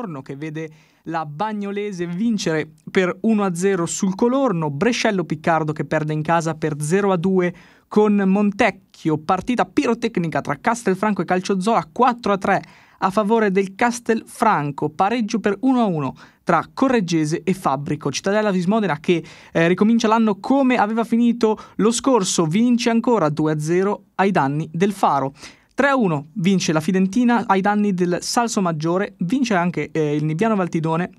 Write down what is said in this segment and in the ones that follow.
ritorno che vede la Bagnolese vincere per 1-0 sul Colorno, Brescello Piccardo che perde in casa per 0-2 con Montecchio, partita pirotecnica tra Castelfranco e Calciozola 4-3 a favore del Castelfranco, pareggio per 1-1 tra Correggese e Fabbrico. Cittadella Vismodena che eh, ricomincia l'anno come aveva finito lo scorso, vince ancora 2-0 ai danni del Faro. 3-1 vince la Fidentina ai danni del Salso Maggiore, vince anche eh, il Nebbiano Valtidone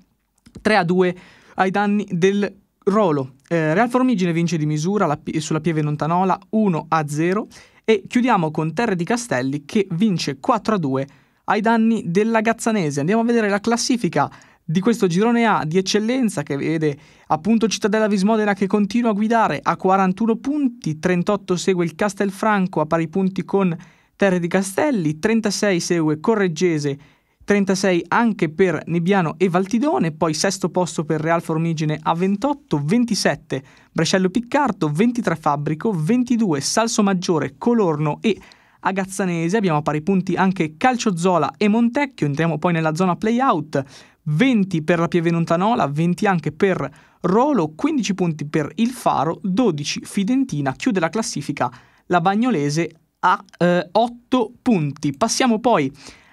3-2 ai danni del Rolo. Eh, Real Formigine vince di misura la, sulla Pieve Nontanola 1-0 e chiudiamo con Terre di Castelli che vince 4-2 ai danni della Gazzanese. Andiamo a vedere la classifica di questo girone A di eccellenza che vede appunto Cittadella Vismodena che continua a guidare a 41 punti, 38 segue il Castelfranco a pari punti con Terre di Castelli, 36 segue Correggese, 36 anche per Nebbiano e Valtidone, poi sesto posto per Real Formigine a 28, 27 Brescello Piccardo, 23 Fabbrico, 22 Salso Maggiore, Colorno e Agazzanese, abbiamo a pari punti anche Calciozola e Montecchio, entriamo poi nella zona playout, 20 per la Pieve Nontanola, 20 anche per Rolo, 15 punti per il Faro, 12 Fidentina, chiude la classifica la Bagnolese a eh, 8 punti. Passiamo poi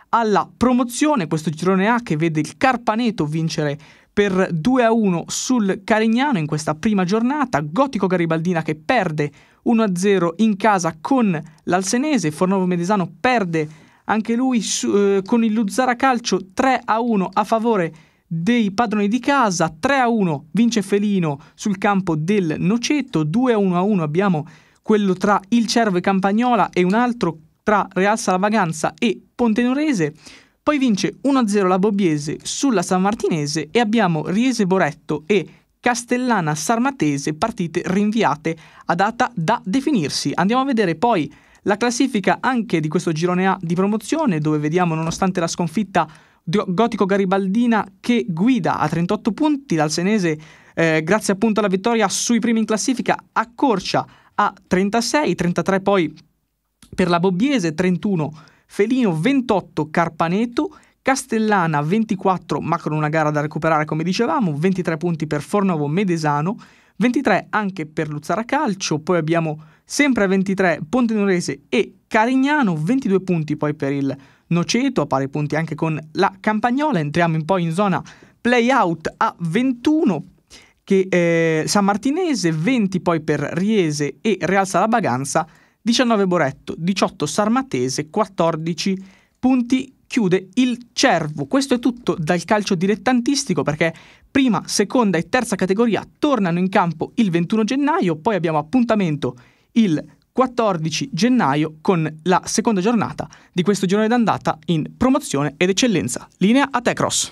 alla promozione, questo girone A che vede il Carpaneto vincere per 2 a 1 sul Carignano in questa prima giornata, Gotico Garibaldina che perde 1 a 0 in casa con l'Alsenese, Fornovo Medesano perde anche lui su, eh, con il Luzzara Calcio 3 a 1 a favore dei padroni di casa, 3 a 1 vince Felino sul campo del Noceto, 2 a 1 a 1 abbiamo quello tra il Cervo e Campagnola e un altro tra Real Salavaganza e Pontenorese. Poi vince 1-0 la Bobbiese sulla San Martinese e abbiamo Riese Boretto e Castellana Sarmatese, partite rinviate a data da definirsi. Andiamo a vedere poi la classifica anche di questo girone A di promozione, dove vediamo, nonostante la sconfitta gotico garibaldina che guida a 38 punti dal senese, eh, grazie appunto alla vittoria sui primi in classifica, accorcia a 36, 33 poi per la Bobbiese, 31 Felino, 28 Carpaneto, Castellana 24, ma con una gara da recuperare come dicevamo, 23 punti per Fornovo Medesano, 23 anche per Luzzara Calcio, poi abbiamo sempre a 23 Pontenurese e Carignano, 22 punti poi per il Noceto, a pari punti anche con la Campagnola, entriamo in poi in zona playout a 21, che eh, San Martinese, 20 poi per Riese e Real Salabaganza, 19 Boretto, 18 Sarmatese, 14 punti chiude il Cervo. Questo è tutto dal calcio dilettantistico perché prima, seconda e terza categoria tornano in campo il 21 gennaio, poi abbiamo appuntamento il 14 gennaio con la seconda giornata di questo girone d'andata in promozione ed eccellenza. Linea a te, Cross.